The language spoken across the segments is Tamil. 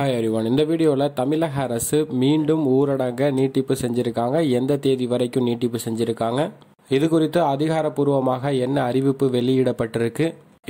ஹாய் அறிவான் இந்த வீடியோவில் தமிழக அரசு மீண்டும் ஊரடங்க நீட்டிப்பு செஞ்சுருக்காங்க எந்த தேதி வரைக்கும் நீட்டிப்பு செஞ்சுருக்காங்க இது குறித்து அதிகாரப்பூர்வமாக என்ன அறிவிப்பு வெளியிடப்பட்டிருக்கு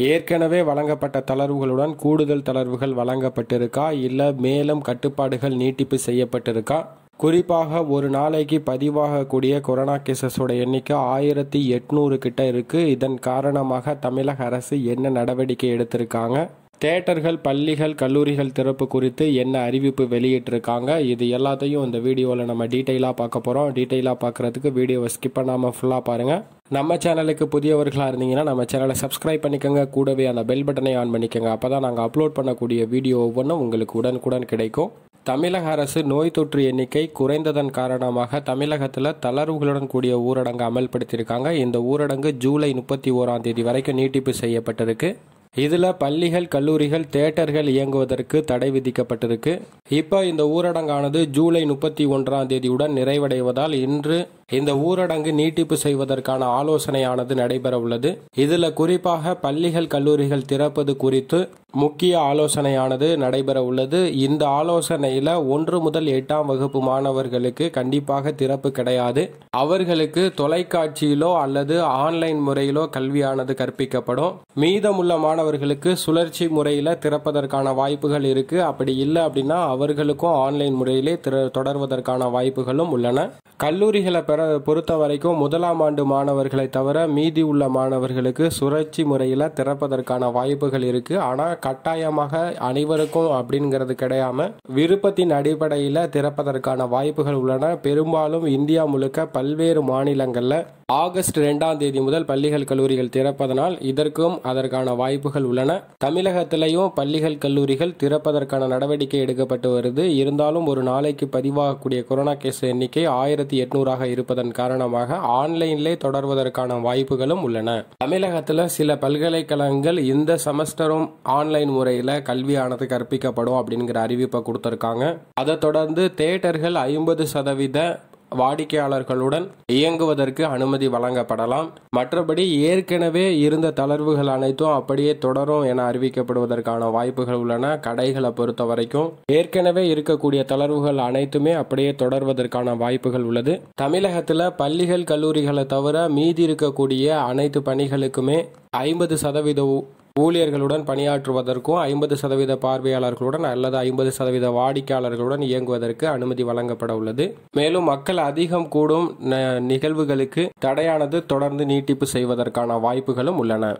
ஏற்கனவே வழங்கப்பட்ட தளர்வுகளுடன் கூடுதல் தளர்வுகள் வழங்கப்பட்டிருக்கா இல்லை மேலும் கட்டுப்பாடுகள் நீட்டிப்பு செய்யப்பட்டிருக்கா குறிப்பாக ஒரு நாளைக்கு பதிவாகக்கூடிய கொரோனா கேசஸோட எண்ணிக்கை ஆயிரத்தி எட்நூறு கிட்ட இருக்குது இதன் காரணமாக தமிழக அரசு என்ன நடவடிக்கை எடுத்திருக்காங்க தேட்டர்கள் பள்ளிகள் கல்லூரிகள் திறப்பு குறித்து என்ன அறிவிப்பு வெளியிட்டிருக்காங்க இது எல்லாத்தையும் இந்த வீடியோவில் நம்ம டீட்டெயிலாக பார்க்க போகிறோம் டீட்டெயிலாக பார்க்குறதுக்கு வீடியோவை ஸ்கிப் பண்ணாமல் ஃபுல்லாக பாருங்கள் நம்ம சேனலுக்கு புதியவர்களாக இருந்தீங்கன்னா நம்ம சேனலை சப்ஸ்கிரைப் பண்ணிக்கோங்க கூடவே அந்த பெல் பட்டனை ஆன் பண்ணிக்கோங்க அப்போ தான் நாங்கள் அப்லோட் பண்ணக்கூடிய வீடியோ ஒவ்வொன்றும் உங்களுக்கு உடனுக்குடன் கிடைக்கும் தமிழக அரசு நோய் தொற்று எண்ணிக்கை குறைந்ததன் காரணமாக தமிழகத்தில் தளர்வுகளுடன் கூடிய ஊரடங்கு அமல்படுத்தியிருக்காங்க இந்த ஊரடங்கு ஜூலை முப்பத்தி ஓராம் தேதி வரைக்கும் நீட்டிப்பு செய்யப்பட்டிருக்கு இதில் பள்ளிகள் கல்லூரிகள் தேட்டர்கள் இயங்குவதற்கு தடை விதிக்கப்பட்டிருக்கு இப்போ இந்த ஊரடங்கானது ஜூலை முப்பத்தி ஒன்றாம் தேதியுடன் நிறைவடைவதால் இன்று இந்த ஊரடங்கு நீட்டிப்பு செய்வதற்கான ஆலோசனையானது நடைபெற உள்ளது இதில் குறிப்பாக பள்ளிகள் கல்லூரிகள் திறப்பது குறித்து முக்கிய ஆலோசனையானது நடைபெற உள்ளது இந்த ஆலோசனையில் ஒன்று முதல் எட்டாம் வகுப்பு மாணவர்களுக்கு கண்டிப்பாக திறப்பு கிடையாது அவர்களுக்கு தொலைக்காட்சியிலோ அல்லது ஆன்லைன் முறையிலோ கல்வியானது கற்பிக்கப்படும் மீதமுள்ள மாணவர்களுக்கு சுழற்சி முறையில் திறப்பதற்கான வாய்ப்புகள் இருக்கு அப்படி இல்லை அப்படின்னா அவர்களுக்கும் ஆன்லைன் முறையிலே தொடர்வதற்கான வாய்ப்புகளும் உள்ளன கல்லூரிகளை பெற பொறுத்த வரைக்கும் முதலாம் ஆண்டு மாணவர்களை தவிர மீதி உள்ள மாணவர்களுக்கு சுழற்சி முறையில் திறப்பதற்கான வாய்ப்புகள் இருக்குது ஆனால் கட்டாயமாக அனைவருக்கும் அப்படிங்கிறது கிடையாமல் விருப்பத்தின் அடிப்படையில் திறப்பதற்கான வாய்ப்புகள் உள்ளன பெரும்பாலும் இந்தியா முழுக்க பல்வேறு மாநிலங்களில் ஆகஸ்ட் இரண்டாம் தேதி முதல் பள்ளிகள் கல்லூரிகள் திறப்பதனால் இதற்கும் அதற்கான வாய்ப்புகள் உள்ளன தமிழகத்திலையும் பள்ளிகள் கல்லூரிகள் திறப்பதற்கான நடவடிக்கை எடுக்கப்பட்டு வருது இருந்தாலும் ஒரு நாளைக்கு பதிவாகக்கூடிய கொரோனா கேஸ் எண்ணிக்கை ஆயிரத்தி எட்நூறாக இருப்பதன் காரணமாக ஆன்லைனிலே தொடர்வதற்கான வாய்ப்புகளும் உள்ளன தமிழகத்தில் சில பல்கலைக்கழகங்கள் இந்த செமஸ்டரும் ஆன்லைன் முறையில் கல்வியானது கற்பிக்கப்படும் அப்படிங்கிற அறிவிப்பை கொடுத்துருக்காங்க அதை தொடர்ந்து தேட்டர்கள் ஐம்பது சதவீத வாடிக்கையாளர்களுடன் இயங்குவதற்கு அனுமதி வழங்கப்படலாம் மற்றபடி ஏற்கனவே இருந்த தளர்வுகள் அனைத்தும் அப்படியே தொடரும் என அறிவிக்கப்படுவதற்கான வாய்ப்புகள் உள்ளன கடைகளை பொறுத்த வரைக்கும் ஏற்கனவே இருக்கக்கூடிய தளர்வுகள் அனைத்துமே அப்படியே தொடர்வதற்கான வாய்ப்புகள் உள்ளது தமிழகத்தில் பள்ளிகள் கல்லூரிகளை தவிர மீதி இருக்கக்கூடிய அனைத்து பணிகளுக்குமே ஐம்பது சதவீத ஊழியர்களுடன் பணியாற்றுவதற்கும் ஐம்பது சதவீத பார்வையாளர்களுடன் அல்லது ஐம்பது சதவீத வாடிக்கையாளர்களுடன் இயங்குவதற்கு அனுமதி வழங்கப்பட உள்ளது மேலும் மக்கள் அதிகம் கூடும் நிகழ்வுகளுக்கு தடையானது தொடர்ந்து நீட்டிப்பு செய்வதற்கான வாய்ப்புகளும் உள்ளன